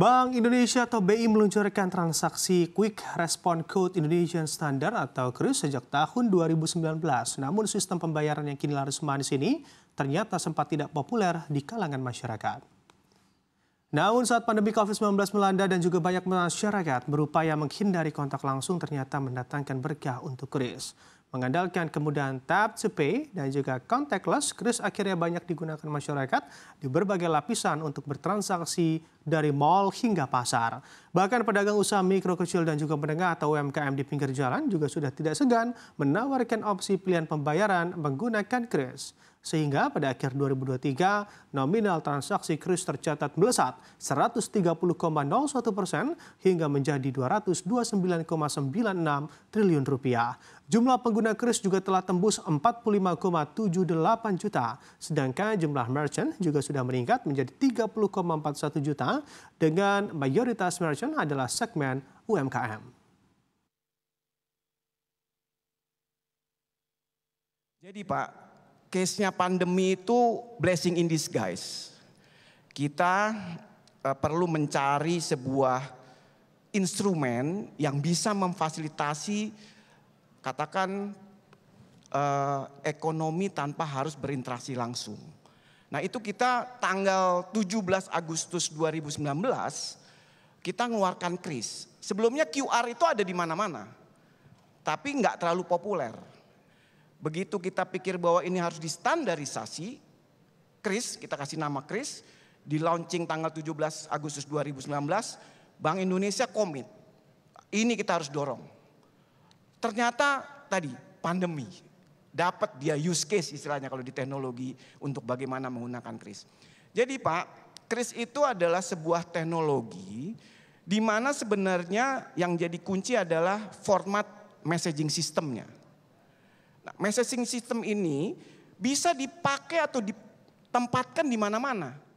Bank Indonesia atau BI meluncurkan transaksi Quick Response Code Indonesian Standard atau Qris sejak tahun 2019. Namun sistem pembayaran yang kini laris manis ini ternyata sempat tidak populer di kalangan masyarakat. Namun saat pandemi COVID-19 melanda dan juga banyak masyarakat berupaya menghindari kontak langsung ternyata mendatangkan berkah untuk KRIS. Mengandalkan kemudahan tap to pay dan juga contactless, kris akhirnya banyak digunakan masyarakat di berbagai lapisan untuk bertransaksi dari mal hingga pasar. Bahkan pedagang usaha mikro kecil dan juga menengah atau UMKM di pinggir jalan juga sudah tidak segan menawarkan opsi pilihan pembayaran menggunakan kris. Sehingga pada akhir 2023, nominal transaksi kris tercatat melesat 130,01 persen hingga menjadi 229,96 triliun rupiah. Jumlah pengguna kris juga telah tembus 45,78 juta, sedangkan jumlah merchant juga sudah meningkat menjadi 30,41 juta dengan mayoritas merchant adalah segmen UMKM. Jadi Pak, case-nya pandemi itu blessing in disguise. Kita uh, perlu mencari sebuah instrumen yang bisa memfasilitasi katakan uh, ekonomi tanpa harus berinteraksi langsung. Nah, itu kita tanggal 17 Agustus 2019 kita mengeluarkan kris. Sebelumnya QR itu ada di mana-mana. Tapi nggak terlalu populer. Begitu kita pikir bahwa ini harus distandarisasi, Kris, kita kasih nama Kris, di launching tanggal 17 Agustus 2019, Bank Indonesia komit. Ini kita harus dorong. Ternyata tadi pandemi dapat dia use case istilahnya kalau di teknologi untuk bagaimana menggunakan Kris. Jadi Pak, Kris itu adalah sebuah teknologi di mana sebenarnya yang jadi kunci adalah format messaging sistemnya. Nah, messaging system ini bisa dipakai atau ditempatkan di mana-mana.